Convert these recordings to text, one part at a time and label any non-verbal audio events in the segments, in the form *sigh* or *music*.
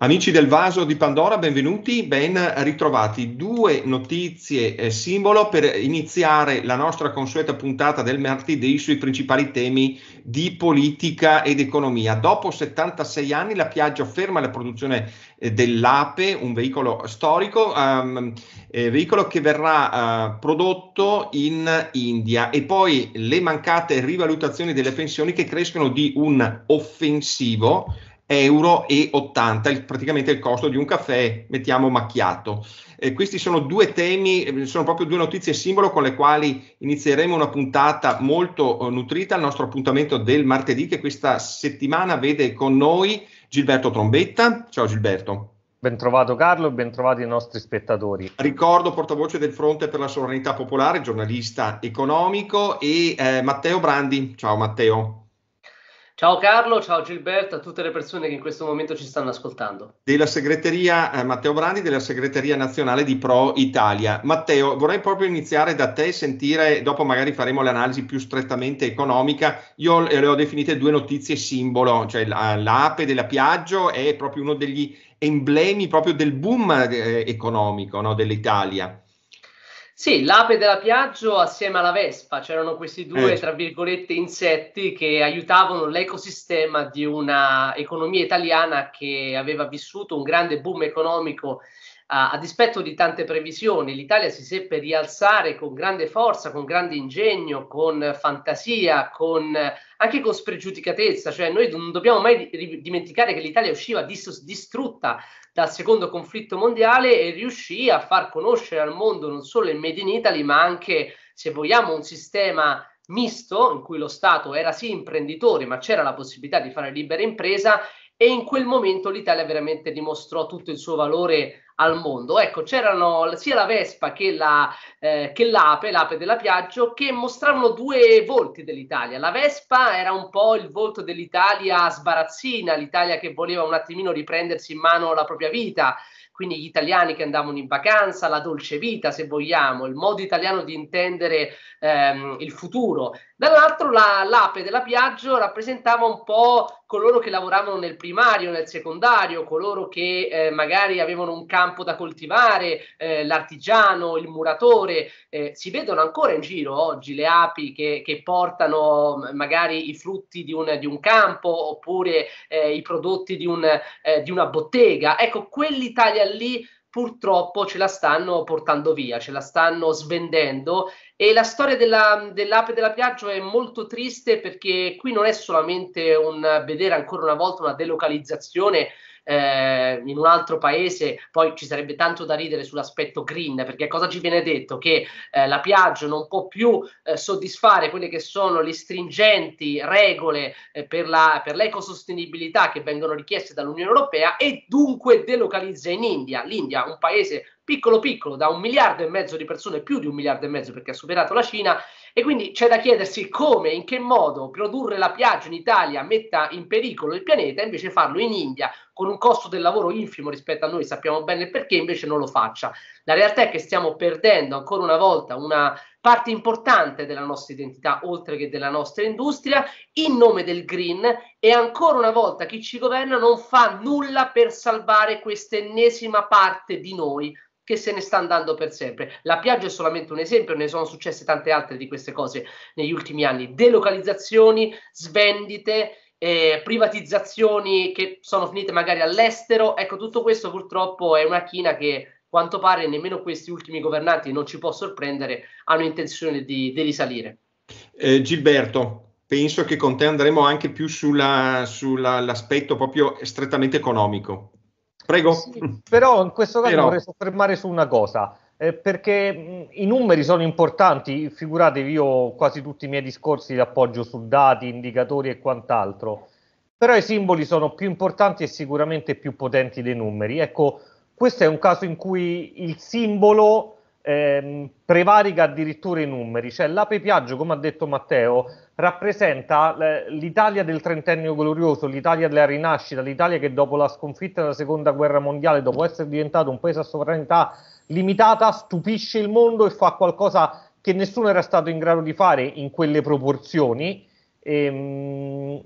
Amici del vaso di Pandora, benvenuti, ben ritrovati. Due notizie eh, simbolo per iniziare la nostra consueta puntata del martedì sui principali temi di politica ed economia. Dopo 76 anni la Piaggio ferma la produzione eh, dell'Ape, un veicolo storico, um, eh, veicolo che verrà uh, prodotto in India e poi le mancate rivalutazioni delle pensioni che crescono di un offensivo euro e 80, il, praticamente il costo di un caffè, mettiamo macchiato. Eh, questi sono due temi, eh, sono proprio due notizie simbolo con le quali inizieremo una puntata molto eh, nutrita, il nostro appuntamento del martedì che questa settimana vede con noi Gilberto Trombetta. Ciao Gilberto. Bentrovato Carlo e bentrovati i nostri spettatori. Ricordo portavoce del Fronte per la Sovranità Popolare, giornalista economico e eh, Matteo Brandi. Ciao Matteo. Ciao Carlo, ciao Gilberto, a tutte le persone che in questo momento ci stanno ascoltando. Della segreteria eh, Matteo Brandi, della segreteria nazionale di Pro Italia. Matteo, vorrei proprio iniziare da te, e sentire, dopo magari faremo l'analisi più strettamente economica. Io le ho definite due notizie simbolo, cioè l'ape della Piaggio è proprio uno degli emblemi proprio del boom eh, economico no, dell'Italia. Sì, l'ape della Piaggio assieme alla Vespa, c'erano questi due, eh. tra virgolette, insetti che aiutavano l'ecosistema di una economia italiana che aveva vissuto un grande boom economico a, a dispetto di tante previsioni. L'Italia si seppe rialzare con grande forza, con grande ingegno, con fantasia, con anche con spregiudicatezza, cioè noi non dobbiamo mai ri- dimenticare che l'Italia usciva dis- distrutta dal secondo conflitto mondiale e riuscì a far conoscere al mondo non solo il Made in Italy, ma anche, se vogliamo, un sistema misto in cui lo Stato era sì imprenditore, ma c'era la possibilità di fare libera impresa e in quel momento l'Italia veramente dimostrò tutto il suo valore al mondo. Ecco, c'erano sia la Vespa che, la, eh, che l'ape, l'ape della Piaggio, che mostravano due volti dell'Italia. La Vespa era un po' il volto dell'Italia sbarazzina, l'Italia che voleva un attimino riprendersi in mano la propria vita, quindi gli italiani che andavano in vacanza, la dolce vita se vogliamo, il modo italiano di intendere ehm, il futuro. Dall'altro la, l'ape della Piaggio rappresentava un po' coloro che lavoravano nel primario, nel secondario, coloro che eh, magari avevano un campo da coltivare, eh, l'artigiano, il muratore. Eh, si vedono ancora in giro oggi le api che, che portano magari i frutti di un, di un campo oppure eh, i prodotti di, un, eh, di una bottega. Ecco, quell'Italia lì purtroppo ce la stanno portando via, ce la stanno svendendo e la storia della, dell'ape della Piaggio è molto triste perché qui non è solamente un vedere ancora una volta una delocalizzazione eh, in un altro paese, poi ci sarebbe tanto da ridere sull'aspetto green, perché cosa ci viene detto? Che eh, la Piaggio non può più eh, soddisfare quelle che sono le stringenti regole eh, per, la, per l'ecosostenibilità che vengono richieste dall'Unione Europea e dunque delocalizza in India. L'India, un paese piccolo piccolo, da un miliardo e mezzo di persone, più di un miliardo e mezzo perché ha superato la Cina, e quindi c'è da chiedersi come, in che modo produrre la piaggia in Italia metta in pericolo il pianeta, e invece farlo in India con un costo del lavoro infimo rispetto a noi, sappiamo bene il perché, invece non lo faccia. La realtà è che stiamo perdendo ancora una volta una parte importante della nostra identità, oltre che della nostra industria, in nome del green e ancora una volta chi ci governa non fa nulla per salvare questa ennesima parte di noi che se ne sta andando per sempre. La Piaggio è solamente un esempio, ne sono successe tante altre di queste cose negli ultimi anni. Delocalizzazioni, svendite, eh, privatizzazioni che sono finite magari all'estero. Ecco, tutto questo purtroppo è una china che quanto pare nemmeno questi ultimi governanti, non ci può sorprendere, hanno intenzione di, di risalire. Eh, Gilberto, penso che con te andremo anche più sulla, sull'aspetto proprio strettamente economico. Prego. Sì, però in questo caso però... vorrei soffermare su una cosa. Eh, perché mh, i numeri sono importanti, figuratevi io quasi tutti i miei discorsi li appoggio su dati, indicatori e quant'altro, però i simboli sono più importanti e sicuramente più potenti dei numeri. Ecco, questo è un caso in cui il simbolo ehm, prevarica addirittura i numeri, cioè l'ape Piaggio, come ha detto Matteo, rappresenta eh, l'Italia del trentennio glorioso, l'Italia della rinascita, l'Italia che dopo la sconfitta della seconda guerra mondiale, dopo essere diventato un paese a sovranità limitata, stupisce il mondo e fa qualcosa che nessuno era stato in grado di fare in quelle proporzioni. E, ehm,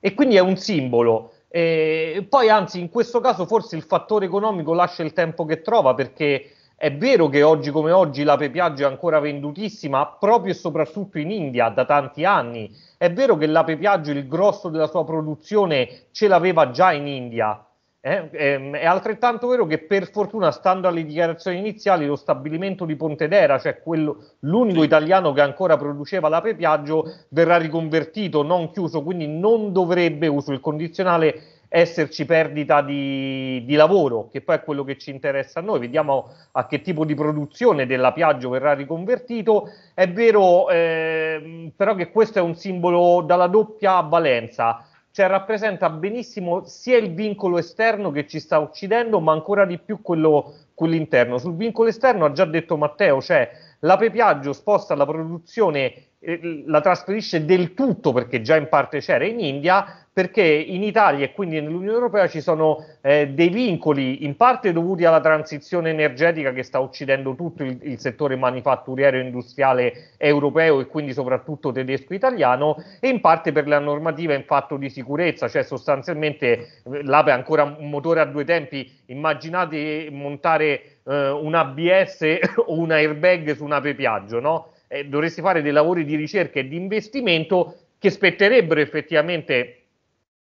e quindi è un simbolo. E eh, poi, anzi, in questo caso forse il fattore economico lascia il tempo che trova perché è vero che oggi come oggi l'ape Piaggio è ancora vendutissima proprio e soprattutto in India da tanti anni. È vero che l'ape Piaggio il grosso della sua produzione ce l'aveva già in India. Eh? Ehm, è altrettanto vero che per fortuna, stando alle dichiarazioni iniziali, lo stabilimento di Pontedera, cioè quello, l'unico sì. italiano che ancora produceva l'ape Piaggio, verrà riconvertito, non chiuso, quindi non dovrebbe, uso il condizionale, esserci perdita di, di, lavoro, che poi è quello che ci interessa a noi, vediamo a che tipo di produzione della Piaggio verrà riconvertito. È vero eh, però che questo è un simbolo dalla doppia valenza, cioè rappresenta benissimo sia il vincolo esterno che ci sta uccidendo, ma ancora di più quello, quello interno. Sul vincolo esterno ha già detto Matteo, cioè la Piaggio sposta la produzione la trasferisce del tutto perché già in parte c'era in India, perché in Italia e quindi nell'Unione Europea ci sono eh, dei vincoli in parte dovuti alla transizione energetica che sta uccidendo tutto il, il settore manifatturiero industriale europeo e quindi soprattutto tedesco-italiano e in parte per la normativa in fatto di sicurezza, cioè sostanzialmente eh, l'APE è ancora un motore a due tempi, immaginate montare eh, un ABS *laughs* o un airbag su un'ape Piaggio, no? eh, dovresti fare dei lavori di ricerca e di investimento che spetterebbero effettivamente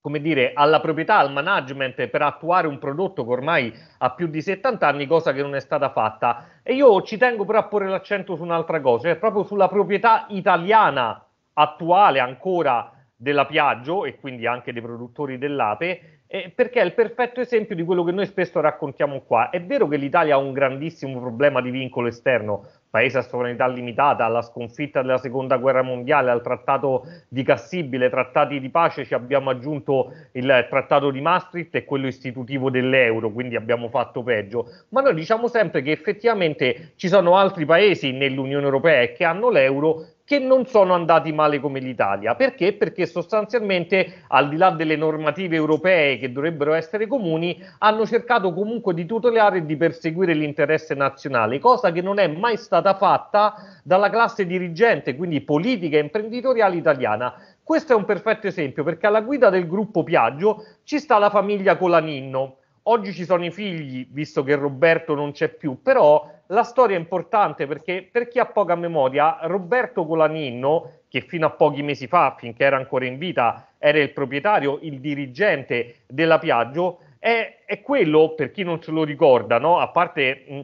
come dire, alla proprietà, al management per attuare un prodotto che ormai ha più di 70 anni, cosa che non è stata fatta. E io ci tengo però a porre l'accento su un'altra cosa, cioè proprio sulla proprietà italiana attuale ancora della Piaggio e quindi anche dei produttori dell'ape eh, perché è il perfetto esempio di quello che noi spesso raccontiamo qua. È vero che l'Italia ha un grandissimo problema di vincolo esterno, paese a sovranità limitata, alla sconfitta della seconda guerra mondiale, al trattato di Cassibile, trattati di pace, ci abbiamo aggiunto il trattato di Maastricht e quello istitutivo dell'euro, quindi abbiamo fatto peggio. Ma noi diciamo sempre che effettivamente ci sono altri paesi nell'Unione Europea che hanno l'euro che non sono andati male come l'Italia. Perché? Perché sostanzialmente, al di là delle normative europee che dovrebbero essere comuni, hanno cercato comunque di tutelare e di perseguire l'interesse nazionale, cosa che non è mai stata fatta dalla classe dirigente, quindi politica e imprenditoriale italiana. Questo è un perfetto esempio perché alla guida del gruppo Piaggio ci sta la famiglia Colaninno. Oggi ci sono i figli, visto che Roberto non c'è più, però la storia è importante perché per chi ha poca memoria, Roberto Colaninno, che fino a pochi mesi fa, finché era ancora in vita, era il proprietario, il dirigente della Piaggio, è, è quello, per chi non se lo ricorda, no? a parte mh,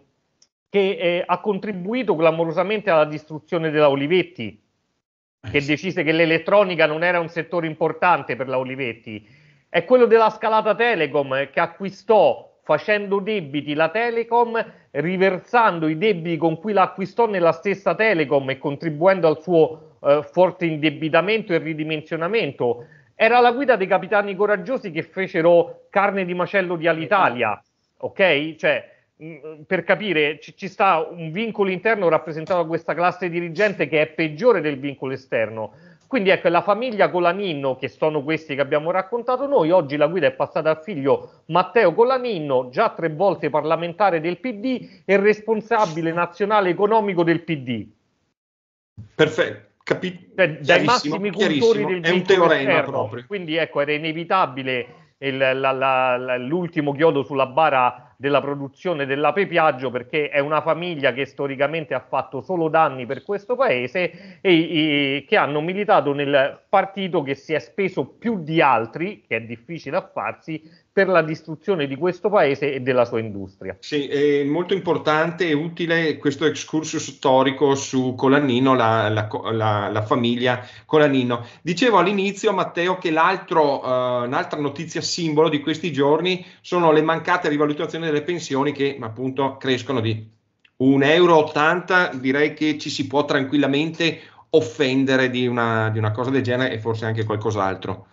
che eh, ha contribuito clamorosamente alla distruzione della Olivetti, eh, che decise che l'elettronica non era un settore importante per la Olivetti, è quello della scalata Telecom eh, che acquistò facendo debiti la Telecom, riversando i debiti con cui la nella stessa Telecom e contribuendo al suo eh, forte indebitamento e ridimensionamento. Era la guida dei capitani coraggiosi che fecero carne di macello di Alitalia, ok? Cioè, mm, mm, per capire, ci, ci sta un vincolo interno rappresentato da questa classe dirigente che è peggiore del vincolo esterno quindi ecco, la famiglia Colaninno, che sono questi che abbiamo raccontato noi, oggi la guida è passata al figlio Matteo Colaninno, già tre volte parlamentare del PD e responsabile nazionale economico del PD. Perfetto. Capi- cioè, dai massimi cultori del è un teorema esterno. proprio. Quindi ecco, era inevitabile il, la, la, la, l'ultimo chiodo sulla bara della produzione dell'ape Piaggio perché è una famiglia che storicamente ha fatto solo danni per questo paese e, e che hanno militato nel partito che si è speso più di altri, che è difficile a farsi, per la distruzione di questo paese e della sua industria. Sì, è molto importante e utile questo excursus storico su Colannino, la, la, la, la famiglia Colannino. Dicevo all'inizio, Matteo, che eh, un'altra notizia simbolo di questi giorni sono le mancate rivalutazioni delle pensioni che appunto crescono di 1,80 euro. Direi che ci si può tranquillamente offendere di una, di una cosa del genere e forse anche qualcos'altro.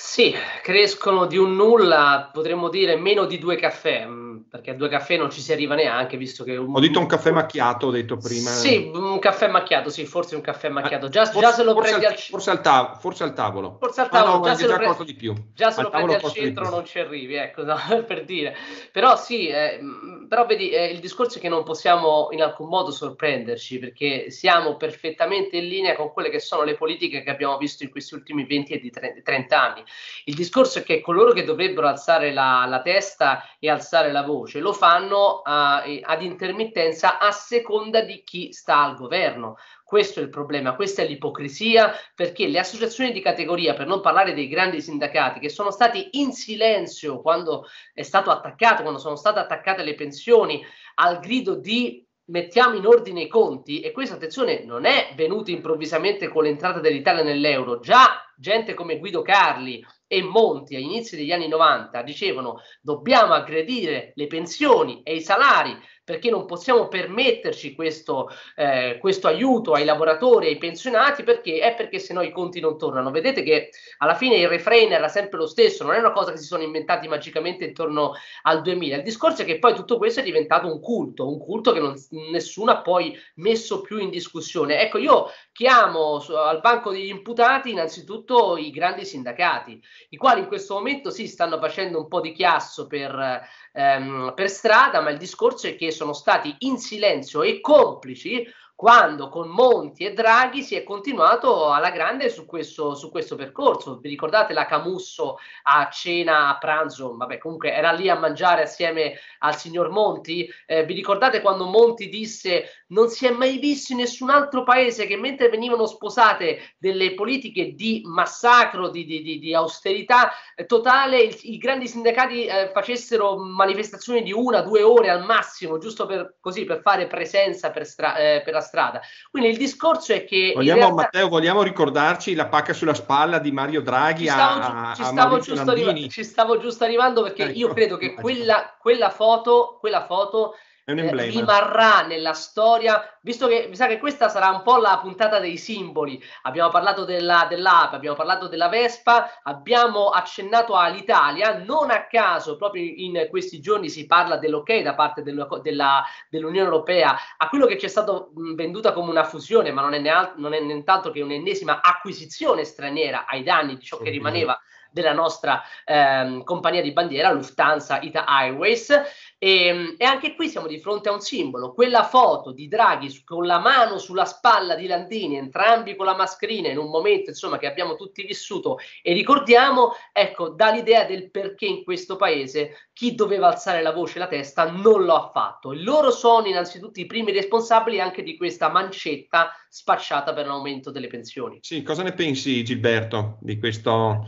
Sì, crescono di un nulla, potremmo dire meno di due caffè, perché due caffè non ci si arriva neanche, visto che... Un... Ho detto un caffè macchiato, ho detto prima. Sì, un caffè macchiato, sì, forse un caffè eh, macchiato. già, forse, già, se lo prendi al, al... Forse, al tav- forse al tavolo. Forse al tavolo, ah, no, già, se già, pre- di più. già se al lo prendi al centro non ci arrivi, ecco, *laughs* no, per dire. Però sì, eh, mm, però vedi, eh, il discorso è che non possiamo in alcun modo sorprenderci, perché siamo perfettamente in linea con quelle che sono le politiche che abbiamo visto in questi ultimi 20 e 30, anni. Il discorso è che coloro che dovrebbero alzare la, la testa e alzare la voce voce, lo fanno a, eh, ad intermittenza a seconda di chi sta al governo. Questo è il problema, questa è l'ipocrisia, perché le associazioni di categoria, per non parlare dei grandi sindacati, che sono stati in silenzio quando è stato attaccato, quando sono state attaccate le pensioni, al grido di mettiamo in ordine i conti, e questa attenzione non è venuta improvvisamente con l'entrata dell'Italia nell'euro, già gente come Guido Carli e Monti agli inizi degli anni 90 dicevano dobbiamo aggredire le pensioni e i salari perché non possiamo permetterci questo, eh, questo aiuto ai lavoratori ai pensionati perché è perché sennò i conti non tornano. Vedete che alla fine il refrain era sempre lo stesso, non è una cosa che si sono inventati magicamente intorno al 2000. Il discorso è che poi tutto questo è diventato un culto, un culto che non, nessuno ha poi messo più in discussione. Ecco, io chiamo al banco degli imputati innanzitutto i grandi sindacati, i quali in questo momento si sì, stanno facendo un po' di chiasso per, ehm, per strada, ma il discorso è che sono stati in silenzio e complici quando con Monti e Draghi si è continuato alla grande su questo, su questo percorso. Vi ricordate la Camusso a cena, a pranzo, vabbè comunque era lì a mangiare assieme al signor Monti? Eh, vi ricordate quando Monti disse non si è mai visto in nessun altro paese che mentre venivano sposate delle politiche di massacro, di, di, di austerità eh, totale, il, i grandi sindacati eh, facessero manifestazioni di una, due ore al massimo, giusto per, così, per fare presenza per, stra- eh, per la strada. Quindi il discorso è che... Vogliamo, realtà... Matteo, vogliamo ricordarci la pacca sulla spalla di Mario Draghi ci stavo, a, ci, stavo giusto arrivando, ci stavo giusto arrivando perché ecco. io credo che quella, quella foto, quella foto eh, rimarrà nella storia, visto che mi sa che questa sarà un po' la puntata dei simboli. Abbiamo parlato della, dell'ape, abbiamo parlato della Vespa, abbiamo accennato all'Italia, non a caso proprio in questi giorni si parla dell'ok da parte del, della, dell'Unione Europea a quello che ci è stato venduta come una fusione, ma non è, nealt- non è nient'altro che un'ennesima acquisizione straniera ai danni di ciò che rimaneva della nostra ehm, compagnia di bandiera Lufthansa Ita Airways e, ehm, e, anche qui siamo di fronte a un simbolo. Quella foto di Draghi con la mano sulla spalla di Landini, entrambi con la mascherina, in un momento insomma, che abbiamo tutti vissuto e ricordiamo, ecco, dà l'idea del perché in questo paese chi doveva alzare la voce e la testa non lo ha fatto. Loro sono innanzitutto i primi responsabili anche di questa mancetta spacciata per l'aumento delle pensioni. Sì, cosa ne pensi Gilberto di questo?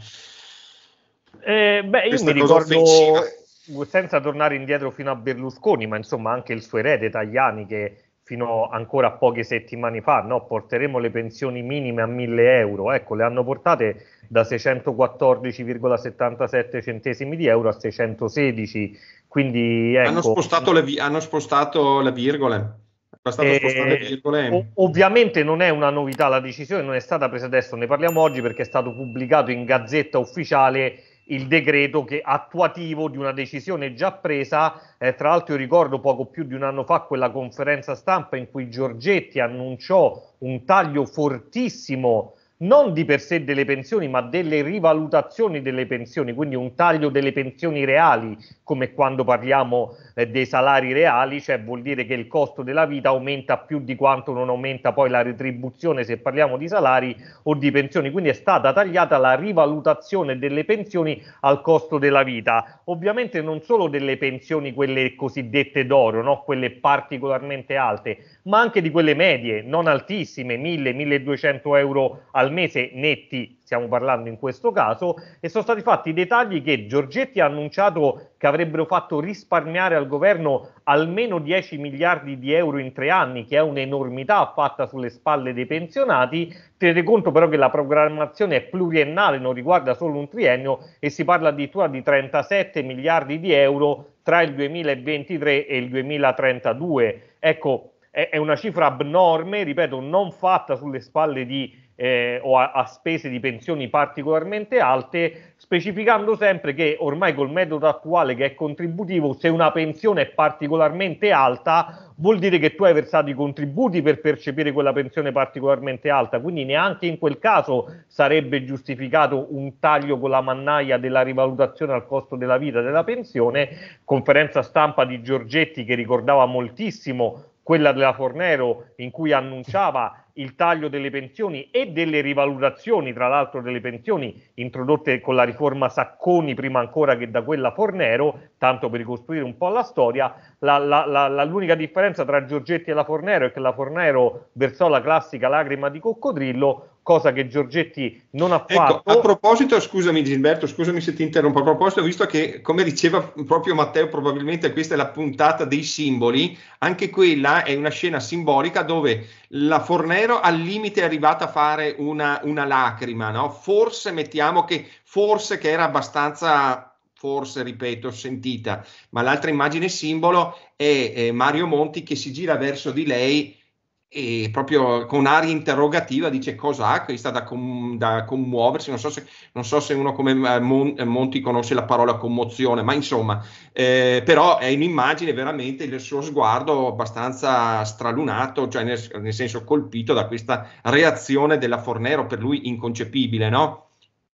Eh, beh, io mi ricordo, senza tornare indietro fino a Berlusconi, ma insomma anche il suo erede Tajani che fino ancora a poche settimane fa, no? porteremo le pensioni minime a 1000 euro, ecco le hanno portate da 614,77 centesimi di euro a 616, quindi ecco, hanno, spostato le, vi- hanno spostato eh, le virgole. Eh, ovviamente non è una novità la decisione, non è stata presa adesso, ne parliamo oggi perché è stato pubblicato in gazzetta ufficiale il decreto che, attuativo di una decisione già presa. Eh, tra l'altro, io ricordo poco più di un anno fa quella conferenza stampa in cui Giorgetti annunciò un taglio fortissimo non di per sé delle pensioni, ma delle rivalutazioni delle pensioni, quindi un taglio delle pensioni reali, come quando parliamo eh, dei salari reali, cioè vuol dire che il costo della vita aumenta più di quanto non aumenta poi la retribuzione se parliamo di salari o di pensioni, quindi è stata tagliata la rivalutazione delle pensioni al costo della vita, ovviamente non solo delle pensioni quelle cosiddette d'oro, no? quelle particolarmente alte, ma anche di quelle medie, non altissime, 1000-1200 euro al al mese netti, stiamo parlando in questo caso, e sono stati fatti dei tagli che Giorgetti ha annunciato che avrebbero fatto risparmiare al governo almeno 10 miliardi di euro in tre anni, che è un'enormità fatta sulle spalle dei pensionati. Tenete conto però che la programmazione è pluriennale, non riguarda solo un triennio e si parla addirittura di 37 miliardi di euro tra il 2023 e il 2032. Ecco, è, una cifra abnorme, ripeto, non fatta sulle spalle di eh, o a, a, spese di pensioni particolarmente alte, specificando sempre che ormai col metodo attuale che è contributivo, se una pensione è particolarmente alta, vuol dire che tu hai versato i contributi per percepire quella pensione particolarmente alta, quindi neanche in quel caso sarebbe giustificato un taglio con la mannaia della rivalutazione al costo della vita della pensione. Conferenza stampa di Giorgetti che ricordava moltissimo quella della Fornero in cui annunciava il taglio delle pensioni e delle rivalutazioni, tra l'altro delle pensioni introdotte con la riforma Sacconi prima ancora che da quella Fornero, tanto per ricostruire un po' la storia, la, la, la, l'unica differenza tra Giorgetti e la Fornero è che la Fornero versò la classica lacrima di coccodrillo, cosa che Giorgetti non ha ecco, fatto. a proposito, scusami Gilberto, scusami se ti interrompo, a proposito, visto che come diceva proprio Matteo, probabilmente questa è la puntata dei simboli, anche quella è una scena simbolica dove la Fornero al limite è arrivata a fare una, una lacrima, no? forse mettiamo che forse che era abbastanza forse, ripeto, sentita, ma l'altra immagine simbolo è, è eh, Mario Monti che si gira verso di lei e proprio con aria interrogativa dice cosa ha questa da, com- da commuoversi. Non so, se, non so, se, uno come eh, Mon- eh, Monti conosce la parola commozione, ma insomma, eh, però è un'immagine veramente il suo sguardo abbastanza stralunato, cioè nel, nel senso colpito da questa reazione della Fornero per lui inconcepibile, no?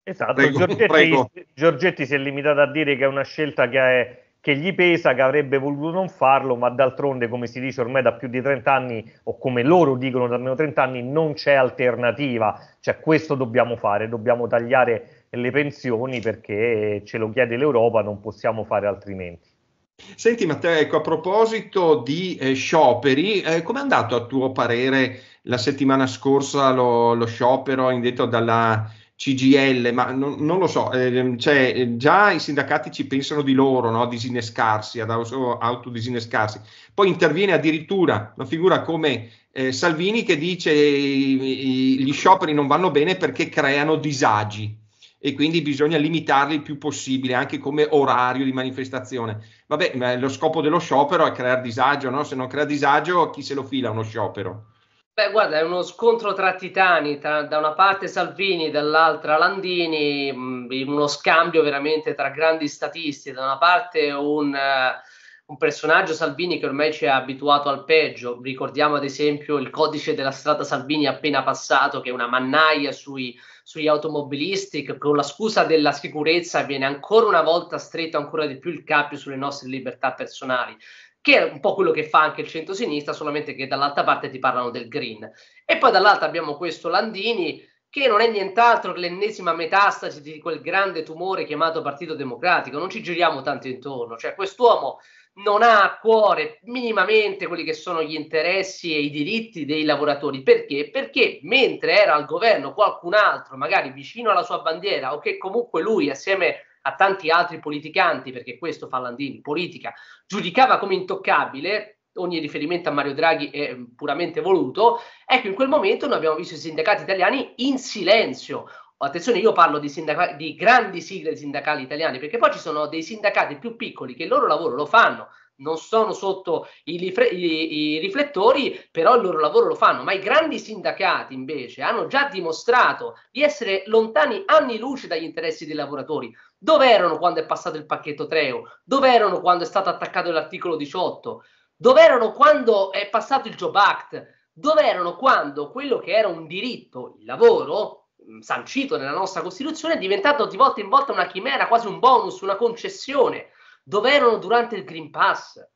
Esatto, prego, Giorgetti, prego. Giorgetti, si è limitato a dire che è una scelta che è che gli pesa che avrebbe voluto non farlo, ma d'altronde, come si dice ormai da più di 30 anni, o come loro dicono da almeno 30 anni, non c'è alternativa. Cioè, questo dobbiamo fare, dobbiamo tagliare le pensioni perché ce lo chiede l'Europa, non possiamo fare altrimenti. Senti Matteo, ecco, a proposito di eh, scioperi, eh, com'è andato a tuo parere la settimana scorsa lo, lo sciopero indetto dalla CGL, ma non, non lo so, ehm, cioè, eh, cioè, già i sindacati ci pensano di loro, no? a disinnescarsi, ad autodisinnescarsi. Poi interviene addirittura una figura come eh, Salvini che dice eh, gli scioperi non vanno bene perché creano disagi e quindi bisogna limitarli il più possibile anche come orario di manifestazione. Vabbè, lo scopo dello sciopero è creare disagio, no? se non crea disagio chi se lo fila uno sciopero? Beh, guarda, è uno scontro tra titani, tra, da una parte Salvini, dall'altra Landini, uno scambio veramente tra grandi statisti. Da una parte un, uh, un, personaggio Salvini che ormai ci ha abituato al peggio. Ricordiamo ad esempio il codice della strada Salvini appena passato, che è una mannaia sui, sugli automobilisti, che con la scusa della sicurezza viene ancora una volta stretto ancora di più il cappio sulle nostre libertà personali che è un po' quello che fa anche il centro-sinistra, solamente che dall'altra parte ti parlano del green. E poi dall'altra abbiamo questo Landini, che non è nient'altro che l'ennesima metastasi di quel grande tumore chiamato Partito Democratico, non ci giriamo tanto intorno, cioè quest'uomo non ha a cuore minimamente quelli che sono gli interessi e i diritti dei lavoratori, perché? Perché mentre era al governo qualcun altro, magari vicino alla sua bandiera o che comunque lui assieme a a tanti altri politicanti, perché questo fa Landini, politica, giudicava come intoccabile, ogni riferimento a Mario Draghi è eh, puramente voluto, ecco in quel momento noi abbiamo visto i sindacati italiani in silenzio. Attenzione, io parlo di, sindaca- di grandi sigle sindacali italiane, perché poi ci sono dei sindacati più piccoli che il loro lavoro lo fanno, non sono sotto i, rifre- i, i, riflettori, però il loro lavoro lo fanno. Ma i grandi sindacati invece hanno già dimostrato di essere lontani anni luce dagli interessi dei lavoratori. Dove erano quando è passato il pacchetto Treo? Dove erano quando è stato attaccato l'articolo 18? Dove erano quando è passato il Job Act? Dove erano quando quello che era un diritto, il lavoro, mm, sancito nella nostra Costituzione, è diventato di volta in volta una chimera, quasi un bonus, una concessione? Dove erano durante il Green Pass?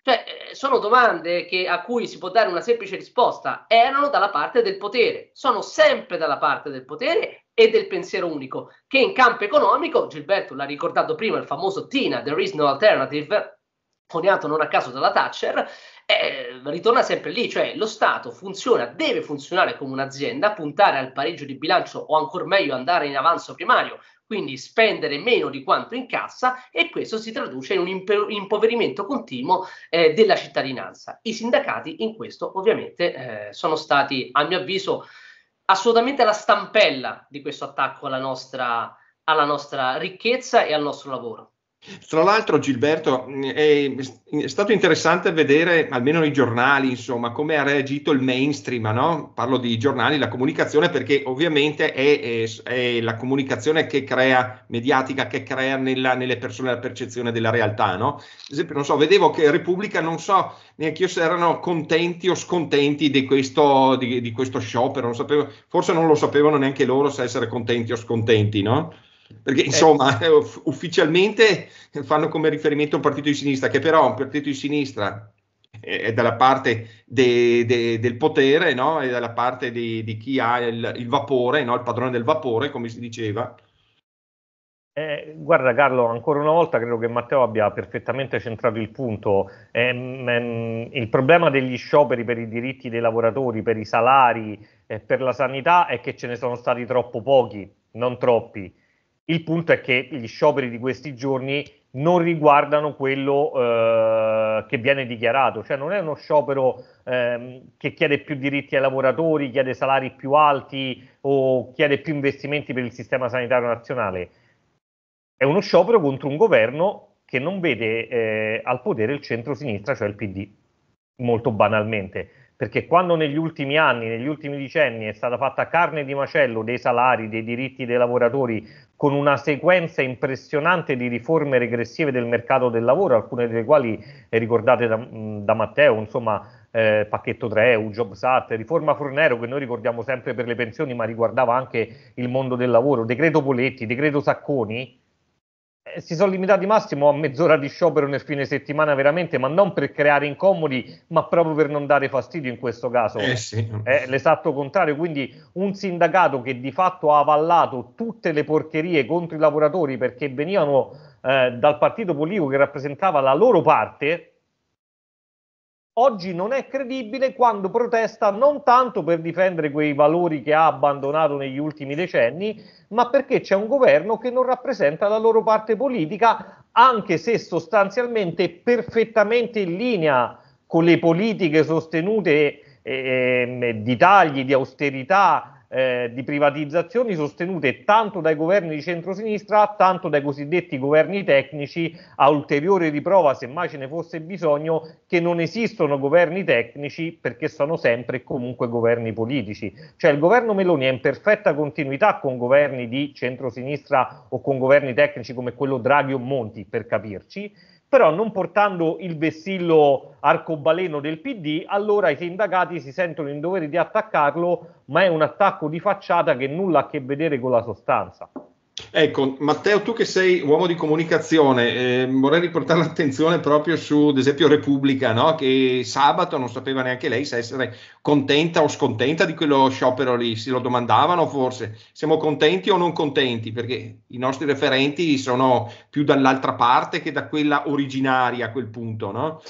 Cioè, eh, sono domande che, a cui si può dare una semplice risposta. Erano dalla parte del potere, sono sempre dalla parte del potere e del pensiero unico, che in campo economico, Gilberto l'ha ricordato prima, il famoso TINA, There is no alternative, coniato non a caso dalla Thatcher, eh, ritorna sempre lì, cioè lo Stato funziona, deve funzionare come un'azienda, puntare al pareggio di bilancio o ancora meglio andare in avanzo primario, quindi spendere meno di quanto incassa e questo si traduce in un impo- impoverimento continuo eh, della cittadinanza. I sindacati in questo ovviamente eh, sono stati, a mio avviso, assolutamente la stampella di questo attacco alla nostra, alla nostra ricchezza e al nostro lavoro. Tra l'altro, Gilberto, mm, è, stato interessante vedere, almeno nei giornali, insomma, come ha reagito il mainstream, no? parlo di giornali, la comunicazione, perché ovviamente è, è, è la comunicazione che crea, mediatica, che crea nella, nelle persone la percezione della realtà. No? Ad esempio, non so, vedevo che Repubblica, non so neanche io se erano contenti o scontenti di questo, di, di questo sciopero, non sapevo, forse non lo sapevano neanche loro se essere contenti o scontenti, no? perché eh. insomma eh. ufficialmente fanno come riferimento un partito di sinistra, che però è un partito di sinistra è dalla parte de, de, del potere, no? è dalla parte di, di chi ha il, il vapore, no? il padrone del vapore, come si diceva. Eh, guarda Carlo, ancora una volta credo che Matteo abbia perfettamente centrato il punto. Ehm, ehm, il problema degli scioperi per i diritti dei lavoratori, per i salari eh, per la sanità è che ce ne sono stati troppo pochi, non troppi. Il punto è che gli scioperi di questi giorni non riguardano quello eh, che viene dichiarato, cioè non è uno sciopero eh, che chiede più diritti ai lavoratori, chiede salari più alti o chiede più investimenti per il sistema sanitario nazionale. È uno sciopero contro un governo che non vede eh, al potere il centro-sinistra, cioè il PD, molto banalmente perché quando negli ultimi anni, negli ultimi decenni è stata fatta carne di macello dei salari, dei diritti dei lavoratori, con una sequenza impressionante di riforme regressive del mercato del lavoro, alcune delle quali eh, ricordate da, da Matteo, insomma eh, pacchetto 3, EU, Jobs Act, riforma Fornero che noi ricordiamo sempre per le pensioni, ma riguardava anche il mondo del lavoro, decreto Poletti, decreto Sacconi, eh, si sono limitati massimo a mezz'ora di sciopero nel fine settimana veramente, ma non per creare incomodi, ma proprio per non dare fastidio in questo caso. Eh sì. È l'esatto contrario, quindi un sindacato che di fatto ha avallato tutte le porcherie contro i lavoratori perché venivano eh, dal partito politico che rappresentava la loro parte, oggi non è credibile quando protesta non tanto per difendere quei valori che ha abbandonato negli ultimi decenni, ma perché c'è un governo che non rappresenta la loro parte politica, anche se sostanzialmente perfettamente in linea con le politiche sostenute eh, di tagli, di austerità, eh, di privatizzazioni sostenute tanto dai governi di centrosinistra tanto dai cosiddetti governi tecnici, a ulteriore riprova, se mai ce ne fosse bisogno, che non esistono governi tecnici perché sono sempre e comunque governi politici. Cioè il governo Meloni è in perfetta continuità con governi di centrosinistra o con governi tecnici come quello Draghi o Monti, per capirci però non portando il vessillo arcobaleno del PD, allora i sindacati si sentono in dovere di attaccarlo, ma è un attacco di facciata che nulla ha a che vedere con la sostanza. Ecco, Matteo, tu che sei uomo di comunicazione, eh, vorrei riportare *laughs* l'attenzione proprio su, ad esempio, Repubblica, no? che sabato non sapeva neanche lei se essere contenta o scontenta di quello sciopero lì, si lo domandavano forse, siamo contenti o non contenti, perché i nostri referenti sono più dall'altra parte che da quella originaria a quel punto. No?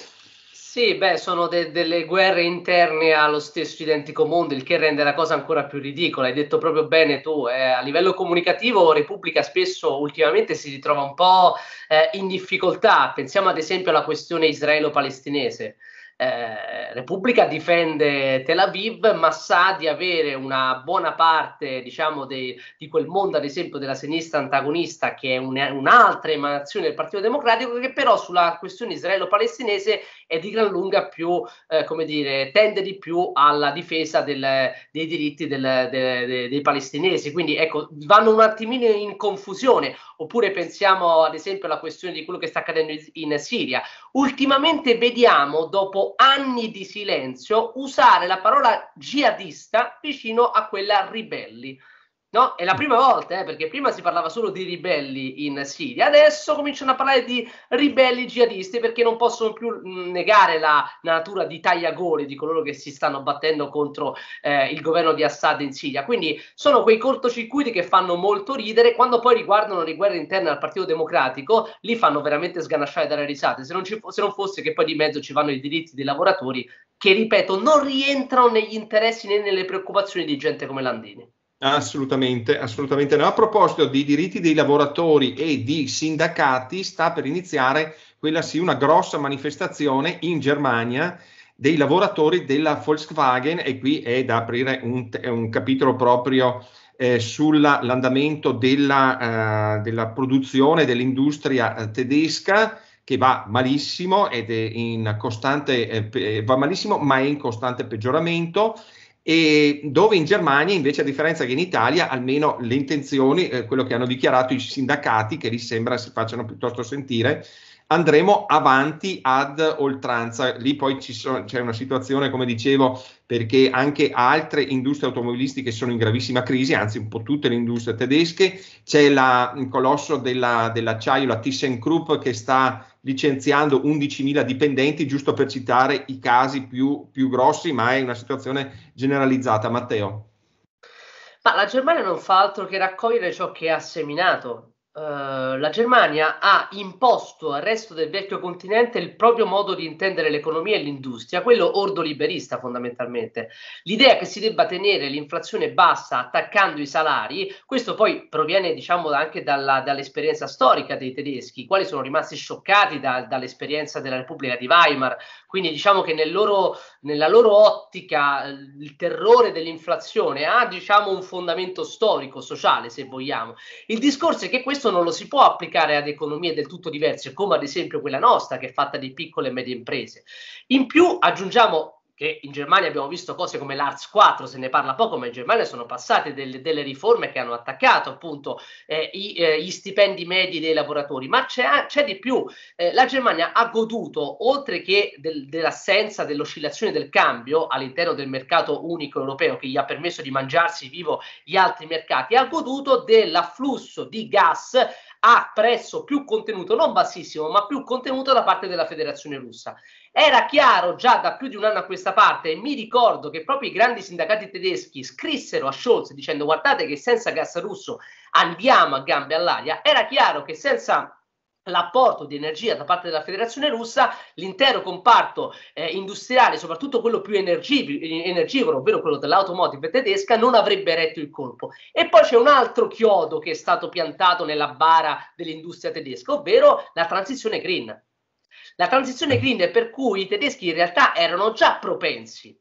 Sì, beh, sono de- delle guerre interne allo stesso identico mondo, il che rende la cosa ancora più ridicola. Hai detto proprio bene tu. Eh, a livello comunicativo, Repubblica spesso ultimamente si ritrova un po' eh, in difficoltà. Pensiamo ad esempio alla questione israelo-palestinese. Eh, Repubblica difende Tel Aviv, ma sa di avere una buona parte, diciamo, dei, di quel mondo, ad esempio, della sinistra antagonista, che è un, un'altra emanazione del Partito Democratico, che però sulla questione israelo-palestinese è di gran lunga più, eh, come dire, tende di più alla difesa del, dei diritti del, de, de, dei palestinesi. Quindi ecco, vanno un attimino in confusione. Oppure pensiamo ad esempio alla questione di quello che sta accadendo in, in Siria. Ultimamente vediamo, dopo anni di silenzio, usare la parola jihadista vicino a quella ribelli. No, è la prima volta, eh, perché prima si parlava solo di ribelli in Siria, adesso cominciano a parlare di ribelli jihadisti perché non possono più mm, negare la natura di tagliagole di coloro che si stanno battendo contro eh, il governo di Assad in Siria. Quindi sono quei cortocircuiti che fanno molto ridere, quando poi riguardano le guerre interne al Partito Democratico, li fanno veramente sganasciare dalle risate. Se non, ci, se non fosse che poi di mezzo ci vanno i diritti dei lavoratori, che ripeto, non rientrano negli interessi né nelle preoccupazioni di gente come Landini. Assolutamente, assolutamente no. A proposito di diritti dei lavoratori e di sindacati, sta per iniziare quella sì, una grossa manifestazione in Germania dei lavoratori della Volkswagen e qui è da aprire un, un capitolo proprio eh, sull'andamento della, eh, della produzione dell'industria eh, tedesca che va malissimo ed è in costante, eh, va malissimo, ma è in costante peggioramento e dove in Germania invece a differenza che in Italia almeno le intenzioni, eh, quello che hanno dichiarato i sindacati che lì sembra si facciano piuttosto sentire andremo avanti ad oltranza. Lì poi sono, c'è una situazione, come dicevo, perché anche altre industrie automobilistiche sono in gravissima crisi, anzi un po' tutte le industrie tedesche. C'è la, il colosso della, dell'acciaio, la ThyssenKrupp, che sta licenziando 11.000 dipendenti, giusto per citare i casi più, più grossi, ma è una situazione generalizzata. Matteo. Ma la Germania non fa altro che raccogliere ciò che ha seminato Uh, la Germania ha imposto al resto del vecchio continente il proprio modo di intendere l'economia e l'industria, quello ordoliberista fondamentalmente. L'idea che si debba tenere l'inflazione bassa attaccando i salari, questo poi proviene diciamo anche dalla, dall'esperienza storica dei tedeschi, i quali sono rimasti scioccati da, dall'esperienza della Repubblica di Weimar, quindi diciamo che nel loro, nella loro ottica eh, il terrore dell'inflazione ha diciamo, un fondamento storico, sociale se vogliamo. Il discorso è che questo non lo si può applicare ad economie del tutto diverse come ad esempio quella nostra che è fatta di piccole e medie imprese. In più aggiungiamo che in Germania abbiamo visto cose come l'Arts 4, se ne parla poco, ma in Germania sono passate delle, delle riforme che hanno attaccato appunto eh, i, eh, gli stipendi medi dei lavoratori, ma c'è, c'è di più, eh, la Germania ha goduto, oltre che del, dell'assenza dell'oscillazione del cambio all'interno del mercato unico europeo che gli ha permesso di mangiarsi vivo gli altri mercati, ha goduto dell'afflusso di gas ha presso più contenuto, non bassissimo, ma più contenuto da parte della federazione russa. Era chiaro già da più di un anno a questa parte e mi ricordo che proprio i grandi sindacati tedeschi scrissero a Scholz dicendo guardate che senza gas russo andiamo a gambe all'aria. Era chiaro che senza l'apporto di energia da parte della Federazione russa, l'intero comparto eh, industriale, soprattutto quello più energi- energivoro, ovvero quello dell'automotive tedesca, non avrebbe retto il colpo. E poi c'è un altro chiodo che è stato piantato nella bara dell'industria tedesca, ovvero la transizione green. La transizione green è per cui i tedeschi in realtà erano già propensi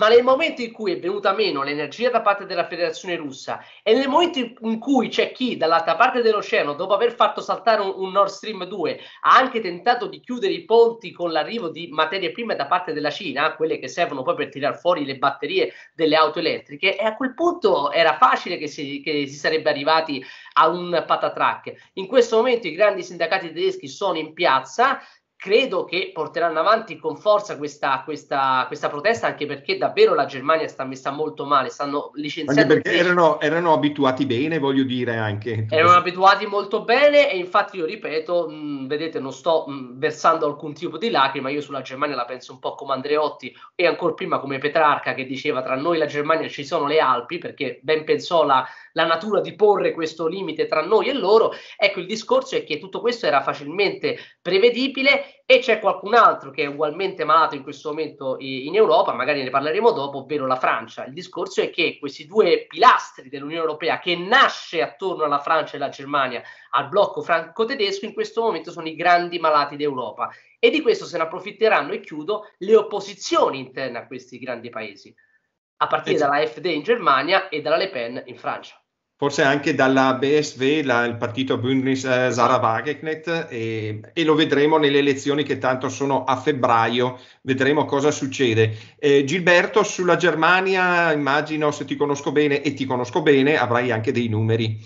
ma nel momento in cui è venuta meno l'energia da parte della federazione russa e nel momento in cui c'è chi dall'altra parte dell'oceano, dopo aver fatto saltare un, un Nord Stream 2, ha anche tentato di chiudere i ponti con l'arrivo di materie prime da parte della Cina, quelle che servono poi per tirar fuori le batterie delle auto elettriche, e a quel punto era facile che si, che si sarebbe arrivati a un patatrack. In questo momento i grandi sindacati tedeschi sono in piazza, credo che porteranno avanti con forza questa, questa, questa, protesta anche perché davvero la Germania sta messa molto male, stanno licenziando... Anche perché erano, erano abituati bene, voglio dire anche. Erano abituati molto bene e infatti io ripeto, mh, vedete non sto mh, versando alcun tipo di lacrima, io sulla Germania la penso un po' come Andreotti e ancora prima come Petrarca che diceva tra noi e la Germania ci sono le Alpi perché ben pensò la, la natura di porre questo limite tra noi e loro. Ecco il discorso è che tutto questo era facilmente prevedibile e c'è qualcun altro che è ugualmente malato in questo momento in Europa, magari ne parleremo dopo, ovvero la Francia. Il discorso è che questi due pilastri dell'Unione Europea che nasce attorno alla Francia e alla Germania, al blocco franco-tedesco, in questo momento sono i grandi malati d'Europa e di questo se ne approfitteranno, e chiudo, le opposizioni interne a questi grandi paesi, a partire esatto. dalla FD in Germania e dalla Le Pen in Francia forse anche dalla BSV, la, il partito Bündnis eh, Zara Wagenknecht, e, e, lo vedremo nelle elezioni che tanto sono a febbraio, vedremo cosa succede. Eh, Gilberto, sulla Germania, immagino se ti conosco bene e ti conosco bene, avrai anche dei numeri.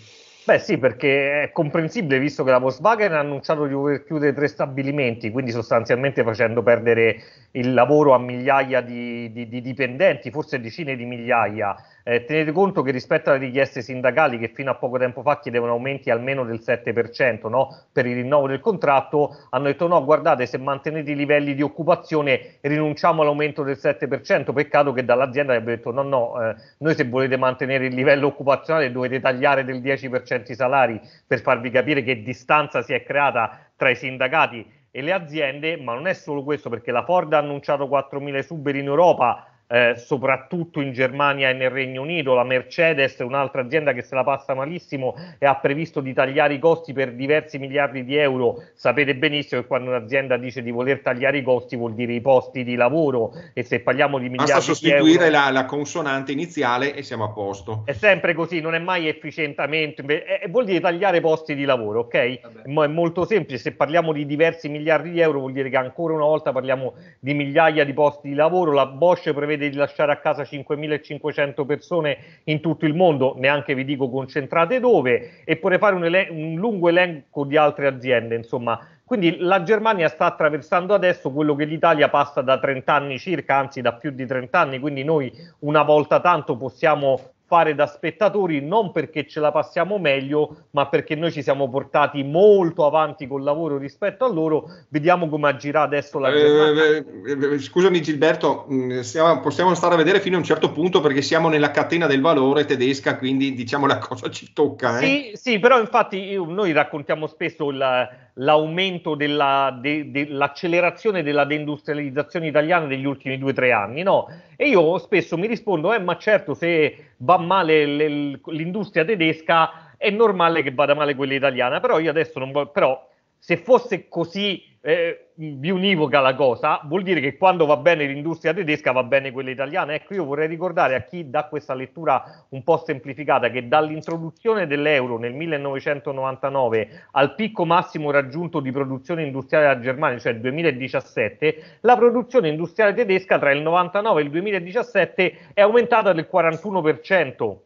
Beh sì, perché è comprensibile visto che la Volkswagen ha annunciato di voler chiudere tre stabilimenti, quindi sostanzialmente facendo perdere il lavoro a migliaia di, di, di dipendenti, forse decine di migliaia. Eh, tenete conto che rispetto alle richieste sindacali che fino a poco tempo fa chiedevano aumenti almeno del 7% no? per il rinnovo del contratto, hanno detto no, guardate, se mantenete i livelli di occupazione rinunciamo all'aumento del 7%, peccato che dall'azienda abbia detto no, no, eh, noi se volete mantenere il livello occupazionale dovete tagliare del 10% i salari per farvi capire che distanza si è creata tra i sindacati e le aziende, ma non è solo questo perché la Ford ha annunciato 4.000 suberi in Europa eh, soprattutto in Germania e nel Regno Unito. La Mercedes è un'altra azienda che se la passa malissimo e ha previsto di tagliare i costi per diversi miliardi di euro. Sapete benissimo che quando un'azienda dice di voler tagliare i costi vuol dire i posti di lavoro e se parliamo di miliardi di euro... Basta sostituire la, consonante iniziale e siamo a posto. È sempre così, non è mai efficientamento, è, è, eh, eh, vuol dire tagliare posti di lavoro, ok? Ma È molto semplice, se parliamo di diversi miliardi di euro vuol dire che ancora una volta parliamo di migliaia di posti di lavoro, la Bosch prevede di lasciare a casa 5.500 persone in tutto il mondo, neanche vi dico concentrate dove, e potrei fare un, elen- un lungo elenco di altre aziende, insomma. Quindi la Germania sta attraversando adesso quello che l'Italia passa da 30 anni circa, anzi da più di 30 anni, quindi noi una volta tanto possiamo fare da spettatori non perché ce la passiamo meglio, ma perché noi ci siamo portati molto avanti col lavoro rispetto a loro. Vediamo come agirà adesso la eh, eh, eh, eh, scusami Gilberto, mm, stiamo, possiamo stare a vedere fino a un certo punto perché siamo nella catena del valore tedesca, quindi diciamo la *laughs* cosa ci tocca. Eh? Sì, sì, però infatti io, noi raccontiamo spesso il l'aumento della, de, dell'accelerazione della deindustrializzazione italiana degli ultimi due o tre anni, no? E io spesso mi rispondo, eh, ma certo se va male l'industria tedesca è normale che vada male quella italiana, però io adesso non voglio... Però, se fosse così eh, biunivoca la cosa, vuol dire che quando va bene l'industria tedesca va bene quella italiana. Ecco, io vorrei ricordare a chi dà questa lettura un po' semplificata che dall'introduzione dell'euro nel 1999 al picco massimo raggiunto di produzione industriale della Germania, cioè il 2017, la produzione industriale tedesca tra il 99 e il 2017 è aumentata del 41%.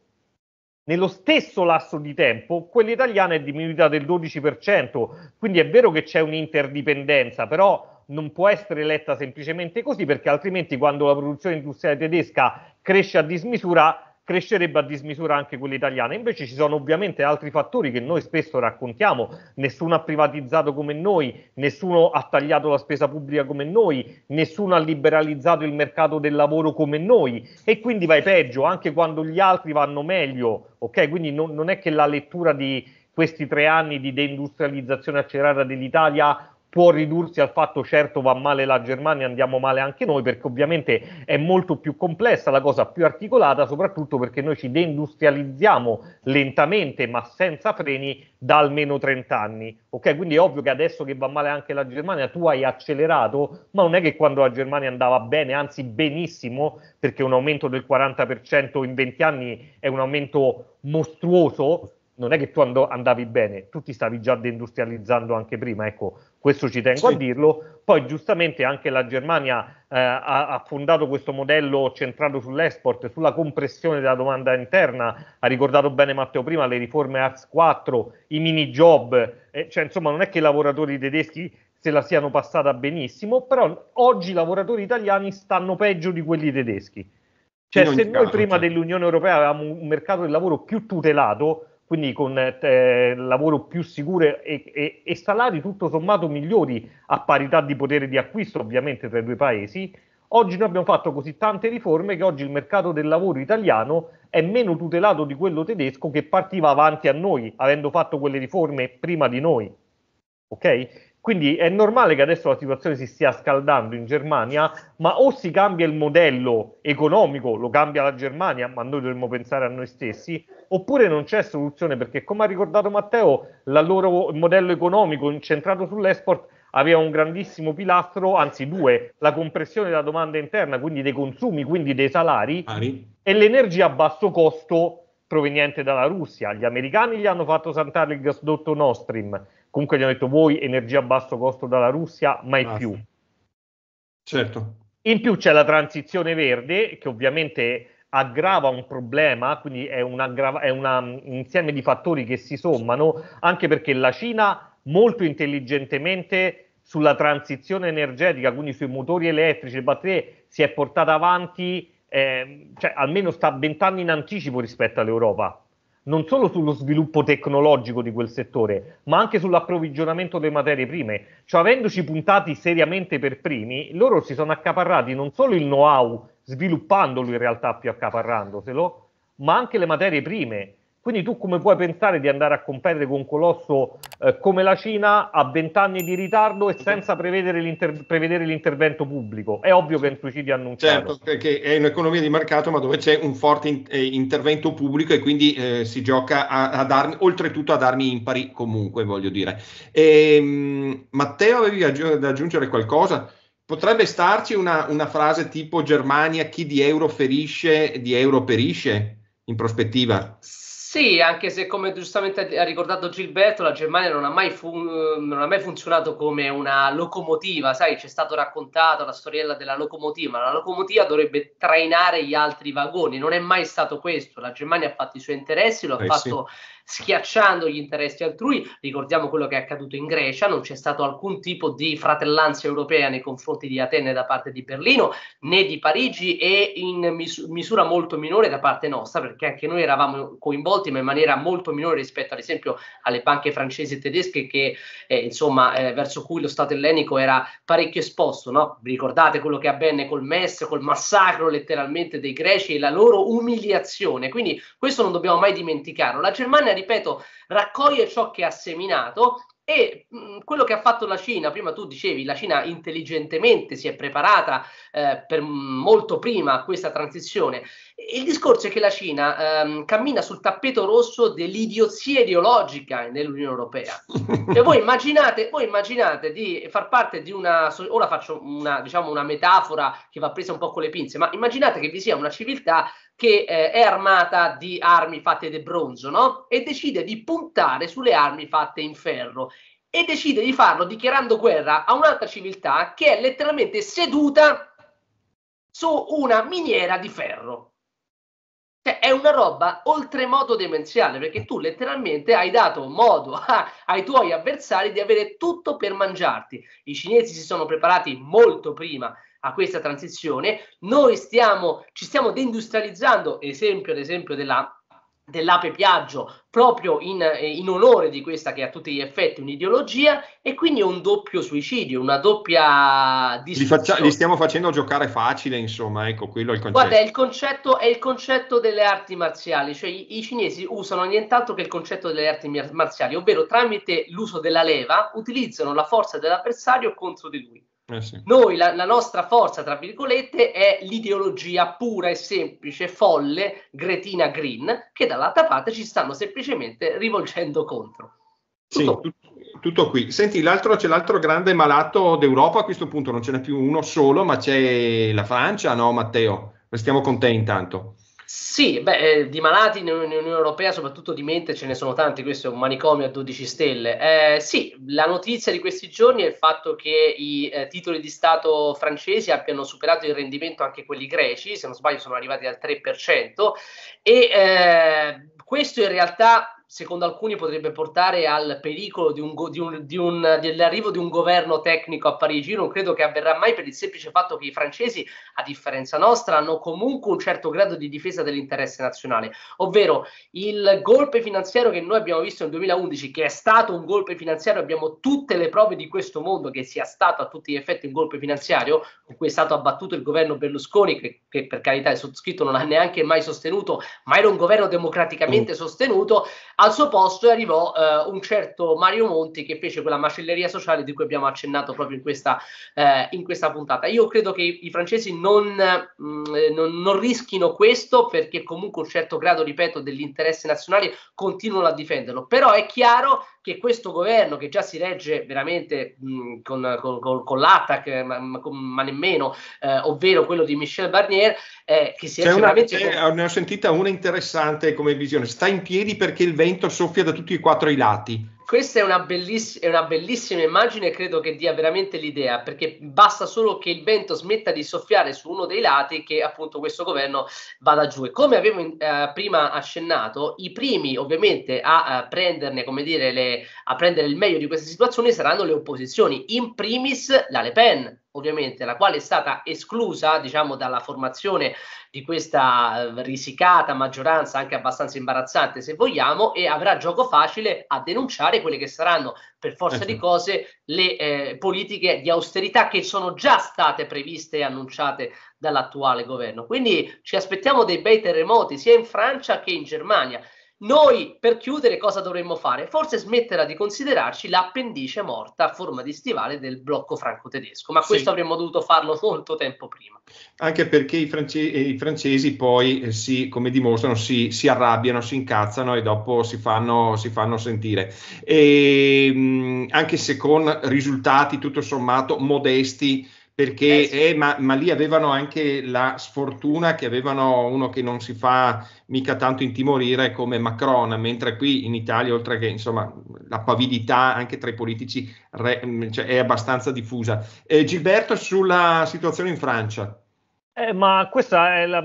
Nello stesso lasso di tempo, quella italiana è diminuita del 12%, quindi è vero che c'è un'interdipendenza, però non può essere letta semplicemente così, perché altrimenti quando la produzione industriale tedesca cresce a dismisura crescerebbe a dismisura anche quella italiana. Invece ci sono ovviamente altri fattori che noi spesso raccontiamo, nessuno ha privatizzato come noi, nessuno ha tagliato la spesa pubblica come noi, nessuno ha liberalizzato il mercato del lavoro come noi e quindi vai peggio anche quando gli altri vanno meglio, ok? Quindi non, non è che la lettura di questi tre anni di deindustrializzazione accelerata dell'Italia può ridursi al fatto certo va male la Germania, andiamo male anche noi, perché ovviamente è molto più complessa la cosa, più articolata, soprattutto perché noi ci deindustrializziamo lentamente ma senza freni da almeno 30 anni. Ok, quindi è ovvio che adesso che va male anche la Germania tu hai accelerato, ma non è che quando la Germania andava bene, anzi benissimo, perché un aumento del 40% in 20 anni è un aumento mostruoso, non è che tu and- andavi bene, tu ti stavi già deindustrializzando anche prima, ecco, questo ci tengo sì. a dirlo. Poi giustamente anche la Germania eh, ha, ha, fondato questo modello centrato sull'export, sulla compressione della domanda interna, ha ricordato bene Matteo prima le riforme ARS 4, i mini job, eh, cioè insomma non è che i lavoratori tedeschi se la siano passata benissimo, però oggi i lavoratori italiani stanno peggio di quelli tedeschi. Cioè se noi prima cioè. dell'Unione Europea avevamo un mercato del lavoro più tutelato, quindi con eh, lavoro più sicuro e, e, e, salari tutto sommato migliori a parità di potere di acquisto ovviamente tra i due paesi. Oggi noi abbiamo fatto così tante riforme che oggi il mercato del lavoro italiano è meno tutelato di quello tedesco che partiva avanti a noi, avendo fatto quelle riforme prima di noi. Ok? Quindi è normale che adesso la situazione si stia scaldando in Germania, ma o si cambia il modello economico, lo cambia la Germania, ma noi dovremmo pensare a noi stessi, oppure non c'è soluzione perché, come ha ricordato Matteo, il loro modello economico incentrato sull'export aveva un grandissimo pilastro, anzi due, la compressione della domanda interna, quindi dei consumi, quindi dei salari, Ari. e l'energia a basso costo proveniente dalla Russia. Gli americani gli hanno fatto saltare il gasdotto Nord Stream, comunque gli hanno detto voi energia a basso costo dalla Russia, mai ah, più. Certo. In più c'è la transizione verde che ovviamente aggrava un problema, quindi è, un, è una, un mm, insieme di fattori che si sommano, anche perché la Cina molto intelligentemente sulla transizione energetica, quindi sui motori elettrici, e batterie, si è portata avanti eh, cioè, almeno sta vent'anni in anticipo rispetto all'Europa, non solo sullo sviluppo tecnologico di quel settore, ma anche sull'approvvigionamento delle materie prime. Cioè, avendoci puntati seriamente per primi, loro si sono accaparrati non solo il know-how, sviluppandolo in realtà più accaparrandoselo, ma anche le materie prime. Quindi tu come puoi pensare di andare a competere con un colosso eh, come la Cina a vent'anni di ritardo e senza prevedere, l'inter- prevedere l'intervento pubblico? È ovvio che è un suicidio annunciato. Certo, perché è un'economia di mercato ma dove c'è un forte in- eh, intervento pubblico e quindi eh, si gioca a, ad armi, oltretutto ad armi impari comunque, voglio dire. E, ehm, Matteo, avevi aggi- da aggiungere qualcosa? Potrebbe starci una, una frase tipo Germania, chi di euro ferisce, di euro perisce in prospettiva? Sì sì, anche se come giustamente ha ricordato Gilberto, la Germania non ha, fun- non ha mai, funzionato come una locomotiva, sai, ci è stato raccontato la storiella della locomotiva, la locomotiva dovrebbe trainare gli altri vagoni, non è mai stato questo, la Germania ha fatto i suoi interessi, lo ha eh fatto sì schiacciando gli interessi altrui. Ricordiamo quello che è accaduto in Grecia, non c'è stato alcun tipo di fratellanza europea nei confronti di Atene da parte di Berlino né di Parigi e in mis- misura molto minore da parte nostra, perché anche noi eravamo coinvolti ma in maniera molto minore rispetto ad esempio alle banche francesi e tedesche che eh, insomma eh, verso cui lo Stato ellenico era parecchio esposto, no? ricordate quello che avvenne col MES, col massacro letteralmente dei greci e la loro umiliazione. Quindi questo non dobbiamo mai dimenticarlo. La Germania ripeto, raccoglie ciò che ha seminato e mh, mm, quello che ha fatto la Cina, prima tu dicevi, la Cina intelligentemente si è preparata eh, per molto prima a questa transizione. Il discorso è che la Cina ehm, cammina sul tappeto rosso dell'idiozia ideologica nell'Unione Europea. cioè, voi, immaginate, voi immaginate di far parte di una... Ora faccio una, diciamo, una metafora che va presa un po' con le pinze, ma immaginate che vi sia una civiltà che eh, è armata di armi fatte di bronzo, no? E decide di puntare sulle armi fatte in ferro e decide di farlo dichiarando guerra a un'altra civiltà che è letteralmente seduta su una miniera di ferro. Cioè, è una roba oltremodo demenziale perché tu letteralmente hai dato modo a, ai tuoi avversari di avere tutto per mangiarti. I cinesi si sono preparati molto prima a questa transizione. Noi stiamo, ci stiamo deindustrializzando, esempio ad esempio della dell'ape Piaggio proprio in, in, onore di questa che è a tutti gli effetti un'ideologia e quindi è un doppio suicidio, una doppia li, faccia, li, stiamo facendo giocare facile, insomma, ecco quello è il concetto. Guarda, il concetto è il concetto delle arti marziali, cioè i, i cinesi usano nient'altro che il concetto delle arti marziali, ovvero tramite l'uso della leva utilizzano la forza dell'avversario contro di lui. Eh, sì. Noi, la, la, nostra forza, tra virgolette, è l'ideologia pura e semplice, folle, gretina green, che dall'altra parte ci stanno semplicemente rivolgendo contro. Tutto. Sì, tu, tutto qui. Senti, l'altro, c'è l'altro grande malato d'Europa a questo punto, non ce n'è più uno solo, ma c'è la Francia, no Matteo? Restiamo con te intanto. Sì, beh, eh, di malati in Unione Europea, soprattutto di mente, ce ne sono tanti, questo è un manicomio a 12 stelle. Eh, sì, la notizia di questi giorni è il fatto che i eh, titoli di Stato francesi abbiano superato il rendimento anche quelli greci, se non sbaglio sono arrivati al 3%, e eh, questo in realtà secondo alcuni potrebbe portare al pericolo di un, di un, di un, dell'arrivo di un governo tecnico a Parigi. Io non credo che avverrà mai per il semplice fatto che i francesi, a differenza nostra, hanno comunque un certo grado di difesa dell'interesse nazionale. Ovvero il golpe finanziario che noi abbiamo visto nel 2011, che è stato un golpe finanziario, abbiamo tutte le prove di questo mondo che sia stato a tutti gli effetti un golpe finanziario, con cui è stato abbattuto il governo Berlusconi, che, che per carità è sottoscritto non ha neanche mai sostenuto, ma era un governo democraticamente mm. sostenuto al suo posto arrivò eh, un certo Mario Monti che fece quella macelleria sociale di cui abbiamo accennato proprio in questa, eh, in questa puntata. Io credo che i francesi non, mh, mm, eh, non, non, rischino questo perché comunque un certo grado, ripeto, dell'interesse nazionale continuano a difenderlo. Però è chiaro che questo governo che già si regge veramente mh, con, con, con, con l'attac, eh, ma, ma nemmeno, eh, ovvero quello di Michel Barnier, eh, che si regge una, veramente... Eh, con... Ne ho sentita una interessante come visione, sta in piedi perché il vento soffia da tutti e quattro i lati. Questa è una, belliss- è una bellissima immagine e credo che dia veramente l'idea, perché basta solo che il vento smetta di soffiare su uno dei lati che appunto questo governo vada giù. E come avevo eh, prima accennato, i primi ovviamente a, a prenderne, come dire, le, a prendere il meglio di queste situazioni saranno le opposizioni, in primis la Le Pen ovviamente la quale è stata esclusa diciamo dalla formazione di questa eh, risicata maggioranza anche abbastanza imbarazzante se vogliamo e avrà gioco facile a denunciare quelle che saranno per forza di eh cose le eh, politiche di austerità che sono già state previste e annunciate dall'attuale governo quindi ci aspettiamo dei bei terremoti sia in Francia che in Germania noi per chiudere cosa dovremmo fare? Forse smetterla di considerarci l'appendice morta a forma di stivale del blocco franco-tedesco, ma questo sì. avremmo dovuto farlo molto tempo prima. Anche perché i, france- eh, i francesi poi, eh, si, come dimostrano, si, si, arrabbiano, si incazzano e dopo si fanno, si fanno sentire. E, ehm, mh, anche se con risultati tutto sommato modesti perché eh sì. eh, ma, ma, lì avevano anche la sfortuna che avevano uno che non si fa mica tanto intimorire come Macron, mentre qui in Italia, oltre che insomma, la pavidità anche tra i politici re, mm, cioè, è abbastanza diffusa. Eh, Gilberto, sulla situazione in Francia. Eh, ma questa è, la,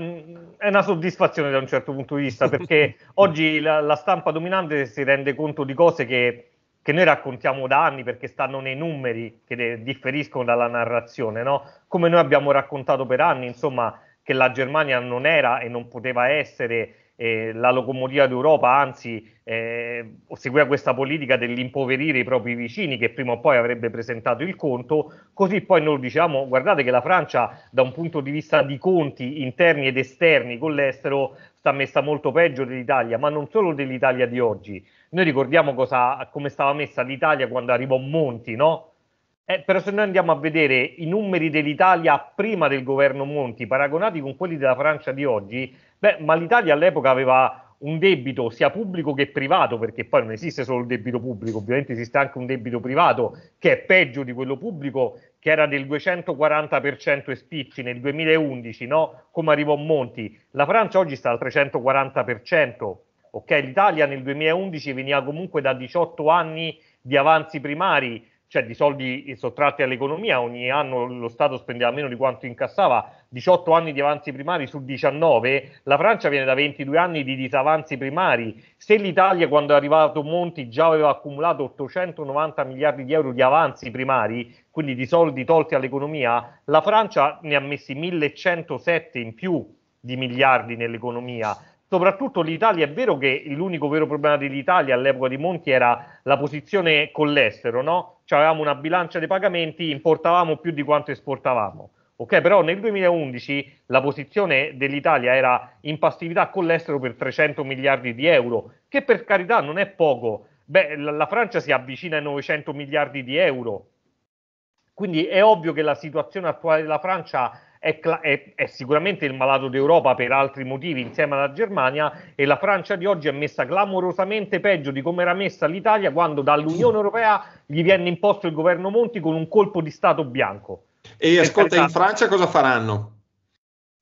è, una soddisfazione da un certo punto di vista, perché *laughs* oggi la, la stampa dominante si rende conto di cose che che noi raccontiamo da anni perché stanno nei numeri che differiscono dalla narrazione, no? come noi abbiamo raccontato per anni, insomma, che la Germania non era e non poteva essere eh, la locomotiva d'Europa, anzi eh, seguiva questa politica dell'impoverire i propri vicini che prima o poi avrebbe presentato il conto, così poi noi diciamo guardate che la Francia da un punto di vista di conti interni ed esterni con l'estero sta messa molto peggio dell'Italia, ma non solo dell'Italia di oggi, noi ricordiamo cosa, come stava messa l'Italia quando arrivò Monti, no? Eh, però se noi andiamo a vedere i numeri dell'Italia prima del governo Monti, paragonati con quelli della Francia di oggi, beh, ma l'Italia all'epoca aveva un debito sia pubblico che privato, perché poi non esiste solo il debito pubblico, ovviamente esiste anche un debito privato che è peggio di quello pubblico, che era del 240% e spicci nel 2011, no? come arrivò Monti. La Francia oggi sta al 340%, Ok, l'Italia nel 2011 veniva comunque da 18 anni di avanzi primari, cioè di soldi sottratti all'economia, ogni anno lo Stato spendeva meno di quanto incassava, 18 anni di avanzi primari su 19, la Francia viene da 22 anni di disavanzi primari, se l'Italia quando è arrivato Monti già aveva accumulato 890 miliardi di euro di avanzi primari, quindi di soldi tolti all'economia, la Francia ne ha messi 1107 in più di miliardi nell'economia soprattutto l'Italia, è vero che l'unico vero problema dell'Italia all'epoca di Monti era la posizione con l'estero, no? Cioè avevamo una bilancia dei pagamenti, importavamo più di quanto esportavamo. Ok, però nel 2011 la posizione dell'Italia era in passività con l'estero per 300 miliardi di euro, che per carità non è poco. Beh, la Francia si avvicina ai 900 miliardi di euro. Quindi è ovvio che la situazione attuale della Francia è, è, è, sicuramente il malato d'Europa per altri motivi insieme alla Germania e la Francia di oggi è messa clamorosamente peggio di come era messa l'Italia quando dall'Unione Europea gli viene imposto il governo Monti con un colpo di Stato bianco. E ascolta, in Francia cosa faranno?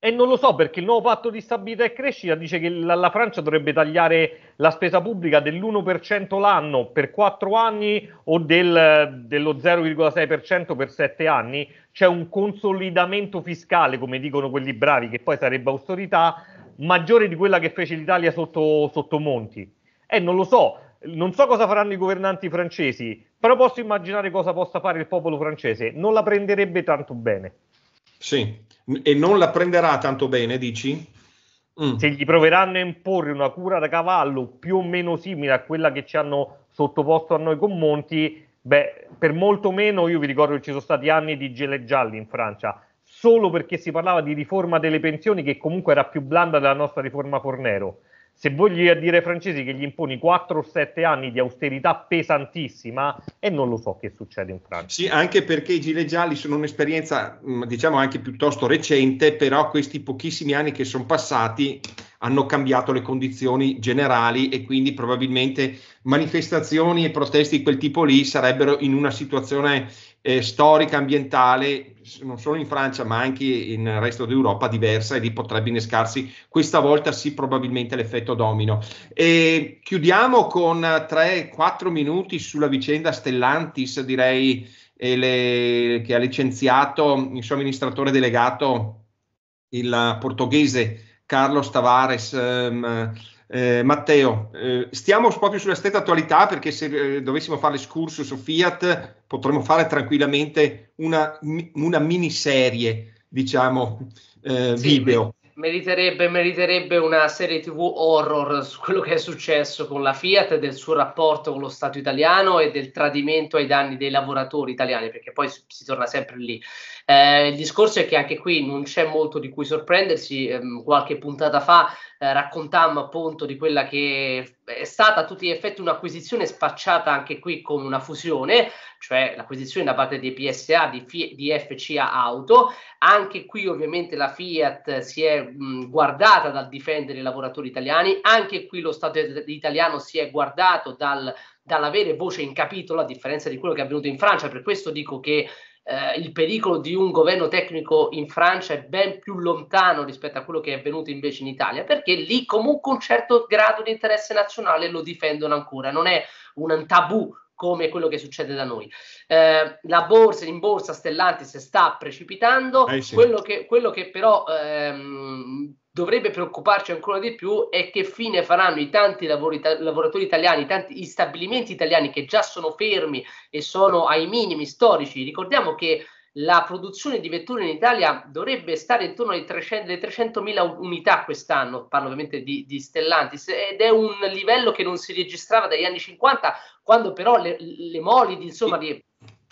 E non lo so perché il nuovo patto di stabilità e crescita dice che la, la Francia dovrebbe tagliare la spesa pubblica dell'1% l'anno per 4 anni o del, dello 0,6% per 7 anni. C'è un consolidamento fiscale, come dicono quelli bravi, che poi sarebbe austerità, maggiore di quella che fece l'Italia sotto, sotto Monti. E eh, non lo so, non so cosa faranno i governanti francesi, però posso immaginare cosa possa fare il popolo francese. Non la prenderebbe tanto bene. Sì, e non la prenderà tanto bene, dici? Mm. Se gli proveranno a imporre una cura da cavallo più o meno simile a quella che ci hanno sottoposto a noi con Monti, beh, per molto meno io vi ricordo che ci sono stati anni di gele gialli in Francia, solo perché si parlava di riforma delle pensioni che comunque era più blanda della nostra riforma Fornero se voglio dire ai francesi che gli imponi 4 o 7 anni di austerità pesantissima e non lo so che succede in Francia. Sì, anche perché i gilet gialli sono un'esperienza, mm, diciamo anche piuttosto recente, però questi pochissimi anni che sono passati hanno cambiato le condizioni generali e quindi probabilmente manifestazioni e proteste di quel tipo lì sarebbero in una situazione eh, storica, ambientale, non solo in Francia ma anche in resto d'Europa diversa e lì potrebbe innescarsi questa volta sì probabilmente l'effetto domino. E chiudiamo con 3-4 minuti sulla vicenda Stellantis, direi le, che ha licenziato il suo amministratore delegato, il portoghese Carlos Tavares. Um, eh, Matteo, eh, stiamo proprio sulla stretta attualità perché se eh, dovessimo fare l'escurso su Fiat potremmo fare tranquillamente una, una miniserie, diciamo, eh, sì, video. Meriterebbe, meriterebbe, una serie tv horror su quello che è successo con la Fiat, del suo rapporto con lo Stato italiano e del tradimento ai danni dei lavoratori italiani, perché poi si torna sempre lì. Eh, il discorso è che anche qui non c'è molto di cui sorprendersi. Ehm, qualche puntata fa eh, raccontammo appunto di quella che è stata a tutti gli effetti un'acquisizione spacciata anche qui come una fusione, cioè l'acquisizione da parte di PSA di, F- di FCA Auto. Anche qui ovviamente la Fiat si è mh, guardata dal difendere i lavoratori italiani, anche qui lo Stato italiano si è guardato dal, dall'avere voce in capitolo a differenza di quello che è avvenuto in Francia. Per questo dico che eh, il pericolo di un governo tecnico in Francia è ben più lontano rispetto a quello che è avvenuto invece in Italia, perché lì comunque un certo grado di interesse nazionale lo difendono ancora, non è un tabù come quello che succede da noi. Eh, la borsa, in borsa Stellantis sta precipitando, eh sì. quello, che, quello, che, però ehm, dovrebbe preoccuparci ancora di più è che fine faranno i tanti lavori, ta- lavoratori italiani, tanti, gli stabilimenti italiani che già sono fermi e sono ai minimi storici. Ricordiamo che la produzione di vetture in Italia dovrebbe stare intorno alle 300, 300.000 unità quest'anno, parlo ovviamente di, di, Stellantis, ed è un livello che non si registrava dagli anni 50, quando però le, le molidi, insomma, di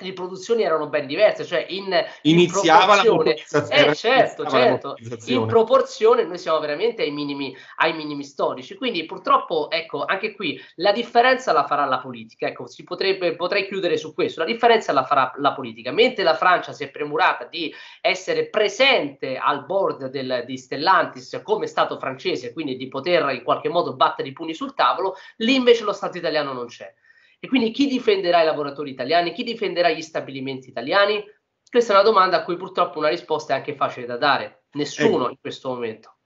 le produzioni erano ben diverse, cioè in, iniziava in proporzione, la eh, certo, certo, in proporzione noi siamo veramente ai minimi, ai minimi, storici, quindi purtroppo ecco anche qui la differenza la farà la politica, ecco si potrebbe, potrei chiudere su questo, la differenza la farà la politica, mentre la Francia si è premurata di essere presente al board del, di Stellantis come Stato francese, quindi di poter in qualche modo battere i pugni sul tavolo, lì invece lo Stato italiano non c'è. E quindi chi difenderà i lavoratori italiani? Chi difenderà gli stabilimenti italiani? Questa è una domanda a cui purtroppo una risposta è anche facile da dare. Nessuno eh. in questo momento.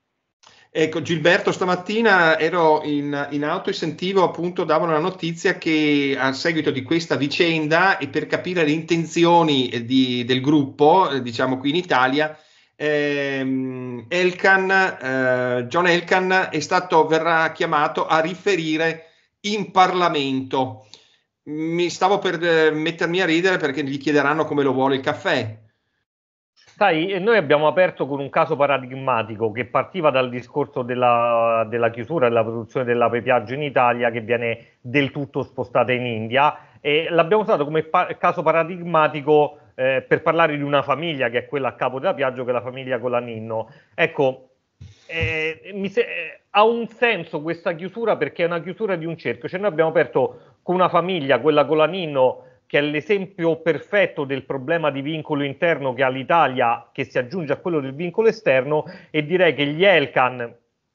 Ecco Gilberto, stamattina ero in, in, auto e sentivo appunto, davano la notizia che a seguito di questa vicenda e per capire le intenzioni eh, di, del gruppo, eh, diciamo qui in Italia, ehm, Elkan, eh, John Elkan è stato, verrà chiamato a riferire in Parlamento mi stavo per eh, mettermi a ridere perché gli chiederanno come lo vuole il caffè. Sai, eh, noi abbiamo aperto con un caso paradigmatico che partiva dal discorso della, della chiusura della produzione dell'ape in Italia che viene del tutto spostata in India e l'abbiamo usato come pa- caso paradigmatico eh, per parlare di una famiglia che è quella a capo della Piaggio che è la famiglia Colaninno. Ecco, eh, se- eh, ha un senso questa chiusura perché è una chiusura di un cerchio, cioè noi abbiamo aperto con una famiglia, quella con la Golanino, che è l'esempio perfetto del problema di vincolo interno che ha l'Italia, che si aggiunge a quello del vincolo esterno, e direi che gli Elkan,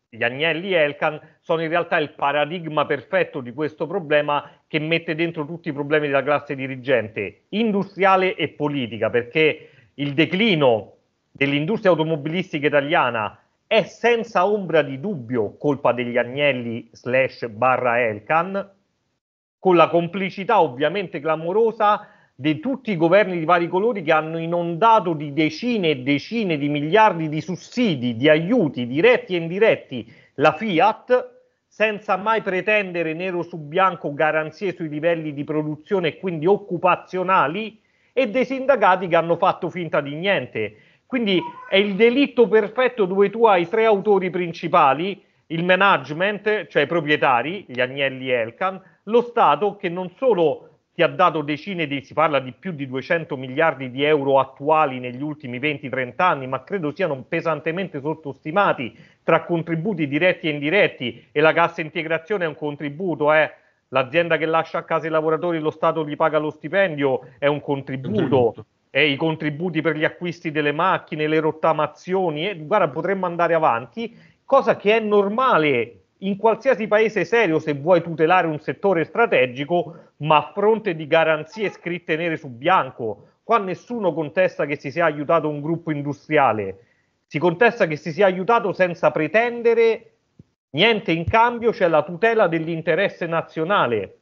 gli Agnelli Elkan, sono in realtà il paradigma perfetto di questo problema che mette dentro tutti i problemi della classe dirigente, industriale e politica, perché il declino dell'industria automobilistica italiana è senza ombra di dubbio colpa degli Agnelli slash barra Elkan, con la complicità ovviamente clamorosa di tutti i governi di vari colori che hanno inondato di decine e decine di miliardi di sussidi, di aiuti diretti e indiretti la Fiat, senza mai pretendere nero su bianco garanzie sui livelli di produzione e quindi occupazionali, e dei sindacati che hanno fatto finta di niente. Quindi è il delitto perfetto dove tu hai tre autori principali il management, cioè i proprietari, gli Agnelli e Elkan, lo Stato che non solo ti ha dato decine di, si parla di più di 200 miliardi di euro attuali negli ultimi 20-30 anni, ma credo siano pesantemente sottostimati tra contributi diretti e indiretti e la cassa integrazione è un contributo, eh. l'azienda che lascia a casa i lavoratori lo Stato gli paga lo stipendio, è un contributo. E i contributi per gli acquisti delle macchine, le rottamazioni, e eh, guarda, potremmo andare avanti cosa che è normale in qualsiasi paese serio se vuoi tutelare un settore strategico, ma a fronte di garanzie scritte nere su bianco. Qua nessuno contesta che si sia aiutato un gruppo industriale, si contesta che si sia aiutato senza pretendere niente in cambio, c'è cioè la tutela dell'interesse nazionale.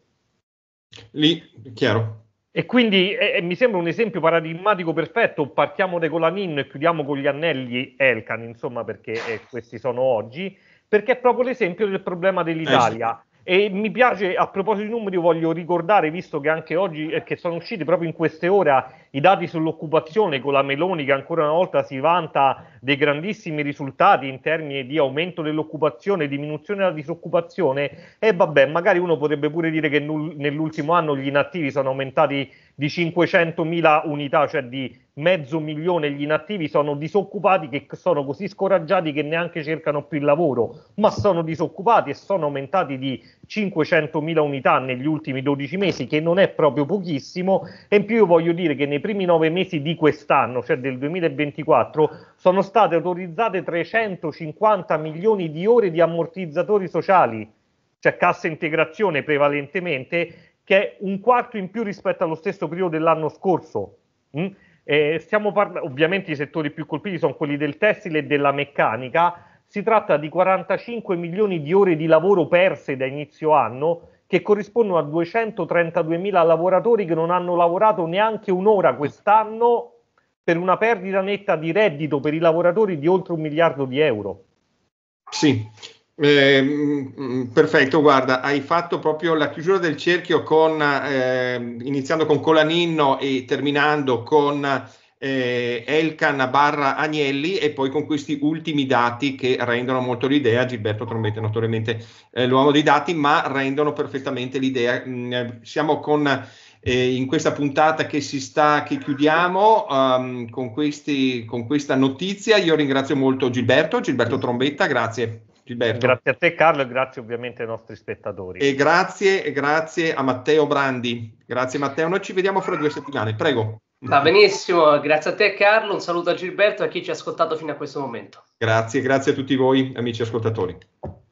Lì, chiaro, e quindi eh, mi sembra un esempio paradigmatico perfetto. Partiamo da Colaninno e chiudiamo con gli anelli Elkan, insomma, perché eh, questi sono oggi, perché è proprio l'esempio del problema eh dell'Italia. E mi piace, a proposito di numeri, voglio ricordare, visto che anche oggi, eh, che sono usciti proprio in queste ore i dati sull'occupazione con la Meloni che ancora una volta si vanta dei grandissimi risultati in termini di aumento dell'occupazione, diminuzione della disoccupazione, e vabbè, magari uno potrebbe pure dire che nell'ultimo anno gli inattivi sono aumentati di 500.000 unità, cioè di mezzo milione gli inattivi sono disoccupati che sono così scoraggiati che neanche cercano più il lavoro, ma sono disoccupati e sono aumentati di 500.000 unità negli ultimi 12 mesi, che non è proprio pochissimo, e in più io voglio dire che nei primi 9 mesi di quest'anno, cioè del 2024, sono state autorizzate 350 milioni di ore di ammortizzatori sociali cioè cassa integrazione prevalentemente, che è un quarto in più rispetto allo stesso periodo dell'anno scorso. Mm? Eh, parla- ovviamente i settori più colpiti sono quelli del tessile e della meccanica, si tratta di 45 milioni di ore di lavoro perse da inizio anno, che corrispondono a 232 mila lavoratori che non hanno lavorato neanche un'ora quest'anno per una perdita netta di reddito per i lavoratori di oltre un miliardo di euro. Sì, eh, perfetto, guarda, hai fatto proprio la chiusura del cerchio con, eh, iniziando con Colaninno e terminando con eh, Elkan barra Agnelli e poi con questi ultimi dati che rendono molto l'idea, Gilberto Trombetta notoriamente eh, l'uomo dei dati, ma rendono perfettamente l'idea. Mm, siamo con... Eh, in questa puntata che si sta, che chiudiamo um, con, questi, con questa notizia. Io ringrazio molto Gilberto, Gilberto Trombetta, grazie. Gilberto. Grazie a te Carlo e grazie ovviamente ai nostri spettatori. E grazie, e grazie a Matteo Brandi. Grazie Matteo, noi ci vediamo fra due settimane, prego. Va benissimo, grazie a te Carlo, un saluto a Gilberto e a chi ci ha ascoltato fino a questo momento. Grazie, grazie a tutti voi amici ascoltatori.